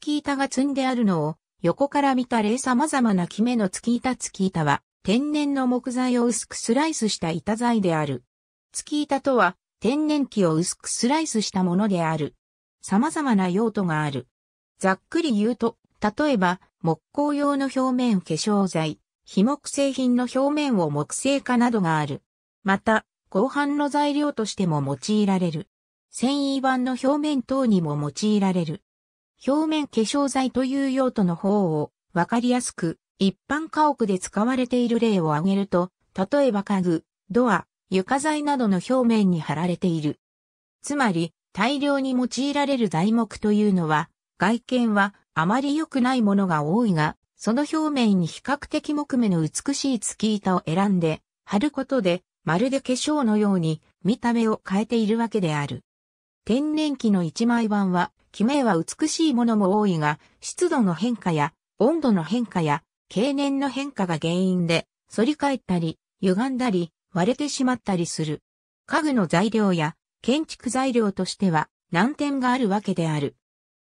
月板が積んであるのを、横から見た例様々な木目の月板月板は、天然の木材を薄くスライスした板材である。月板とは、天然木を薄くスライスしたものである。様々な用途がある。ざっくり言うと、例えば、木工用の表面化粧材、非木製品の表面を木製化などがある。また、合板の材料としても用いられる。繊維板の表面等にも用いられる。表面化粧剤という用途の方をわかりやすく一般家屋で使われている例を挙げると、例えば家具、ドア、床材などの表面に貼られている。つまり、大量に用いられる材木というのは、外見はあまり良くないものが多いが、その表面に比較的木目の美しい月板を選んで、貼ることで、まるで化粧のように見た目を変えているわけである。天然木の一枚板は、悲鳴は美しいものも多いが、湿度の変化や、温度の変化や、経年の変化が原因で、反り返ったり、歪んだり、割れてしまったりする。家具の材料や、建築材料としては、難点があるわけである。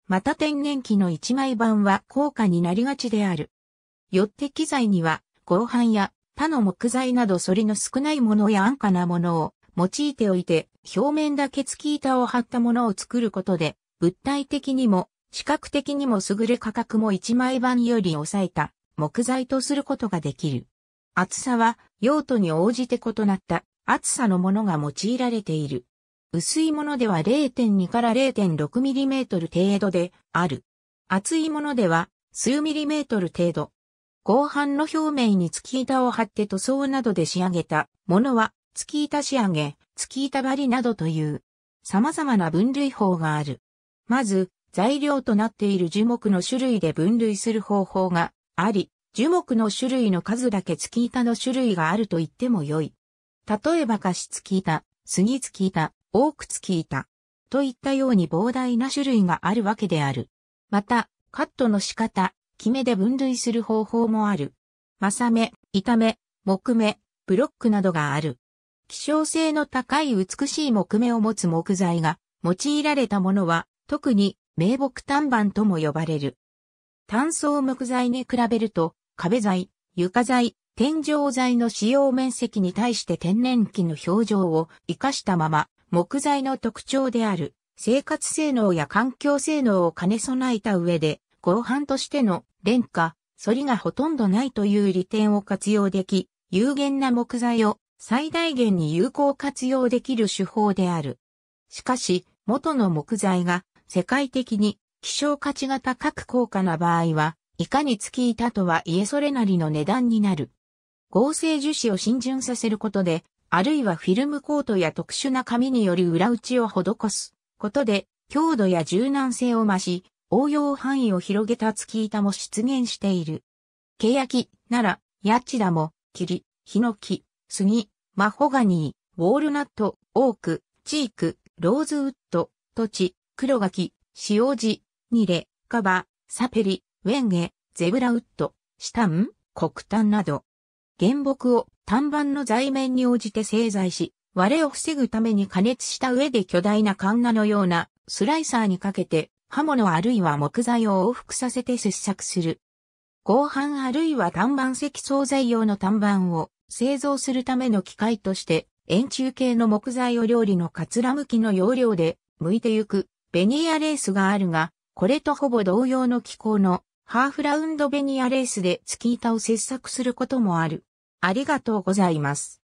また天然木の一枚板は高価になりがちである。よって機材には、合板や他の木材など反りの少ないものや安価なものを用いておいて、表面だけ付き板を貼ったものを作ることで、物体的にも視覚的にも優れ価格も一枚板より抑えた木材とすることができる。厚さは用途に応じて異なった厚さのものが用いられている。薄いものでは0.2から0.6ミリメートル程度である。厚いものでは数ミリメートル程度。合板の表面に月板を貼って塗装などで仕上げたものは月板仕上げ、月板張りなどという様々な分類法がある。まず、材料となっている樹木の種類で分類する方法があり、樹木の種類の数だけ月板の種類があると言ってもよい。例えば貸シ月板、杉月板、オーク月板といったように膨大な種類があるわけである。また、カットの仕方、決めで分類する方法もある。まさめ、板目、木目、ブロックなどがある。希少性の高い美しい木目を持つ木材が用いられたものは特に名木炭板とも呼ばれる。炭素木材に比べると、壁材、床材、天井材の使用面積に対して天然木の表情を活かしたまま、木材の特徴である生活性能や環境性能を兼ね備えた上で、合板としての廉価、反りがほとんどないという利点を活用でき、有限な木材を最大限に有効活用できる手法である。しかし、元の木材が世界的に希少価値が高く高価な場合は、いかに月板とはいえそれなりの値段になる。合成樹脂を浸潤させることで、あるいはフィルムコートや特殊な紙により裏打ちを施すことで、強度や柔軟性を増し、応用範囲を広げた月板も出現している。ケヤキ、なら、ヤチダモ、キリ、ヒノキ、スギ、マホガニー、ウォールナット、オーク、チーク、ローズウッド、トチ、黒柿、塩地、ニレ、カバ、サペリ、ウェンゲ、ゼブラウッド、シタン、黒炭など。原木を単板の材面に応じて製材し、割れを防ぐために加熱した上で巨大なカンナのようなスライサーにかけて刃物あるいは木材を往復させて切削する。合板あるいは単板積層材用の単板を製造するための機械として円柱形の木材を料理のかつら向きの要領で剥いてゆくベニアレースがあるが、これとほぼ同様の機構のハーフラウンドベニアレースでスキー板を切削することもある。ありがとうございます。